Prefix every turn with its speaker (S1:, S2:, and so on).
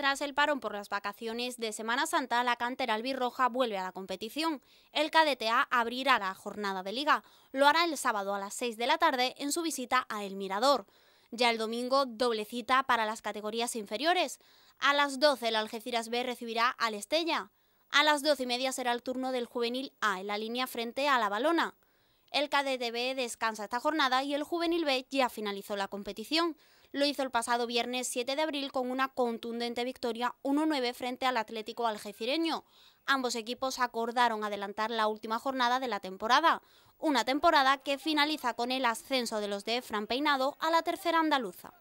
S1: Tras el parón por las vacaciones de Semana Santa, la cantera albirroja vuelve a la competición. El KDTA abrirá la jornada de liga. Lo hará el sábado a las 6 de la tarde en su visita a El Mirador. Ya el domingo, doble cita para las categorías inferiores. A las 12 el Algeciras B recibirá al Estella. A las 12 y media será el turno del Juvenil A en la línea frente a la Balona. El B descansa esta jornada y el Juvenil B ya finalizó la competición lo hizo el pasado viernes 7 de abril con una contundente victoria 1-9 frente al Atlético algecireño. Ambos equipos acordaron adelantar la última jornada de la temporada, una temporada que finaliza con el ascenso de los de Fran Peinado a la tercera andaluza.